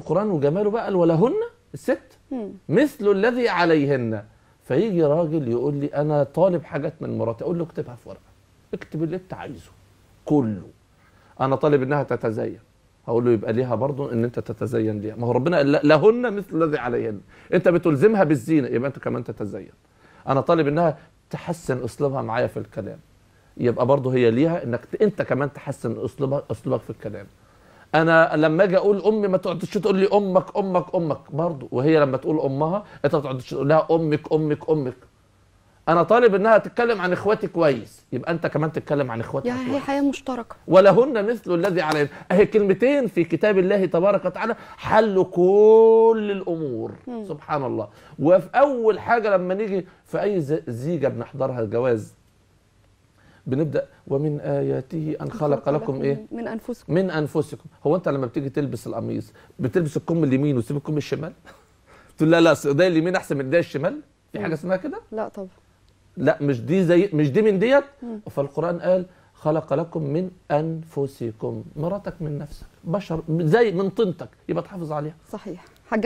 القرآن وجماله بقى ولهن الست مثل الذي عليهن فيجي راجل يقول لي أنا طالب حاجات من مراتي أقول له اكتبها في ورقة اكتب اللي أنت عايزه كله أنا طالب إنها تتزين هقول له يبقى ليها برضه ان انت تتزين ليها ما هو ربنا قال لهن مثل الذي عليهن انت بتلزمها بالزينه يبقى انت كمان تتزين انا طالب انها تحسن اسلوبها معايا في الكلام يبقى برضه هي ليها انك انت كمان تحسن اسلوبها اسلوبك في الكلام انا لما اجي اقول امي ما تقعدش تقول لي امك امك امك برضه وهي لما تقول امها انت ما تقعدش تقول لها امك امك امك انا طالب انها تتكلم عن اخواتي كويس يبقى انت كمان تتكلم عن اخواتك يعني هي حياه مشتركه ولهن مثل الذي عليهن اهي كلمتين في كتاب الله تبارك وتعالى حلوا كل الامور م. سبحان الله وفي اول حاجه لما نيجي في اي زيجه بنحضرها الجواز بنبدا ومن اياته ان خلق لكم ايه من انفسكم من انفسكم هو انت لما بتيجي تلبس القميص بتلبس الكم اليمين وتسيب الكم الشمال تقول لا لا ده اليمين احسن من ده الشمال في حاجه اسمها كده لا طبعا لا مش دي زي مش دي من ديت فالقران قال خلق لكم من انفسكم مراتك من نفسك بشر زي من طينتك يبقى تحافظ عليها صحيح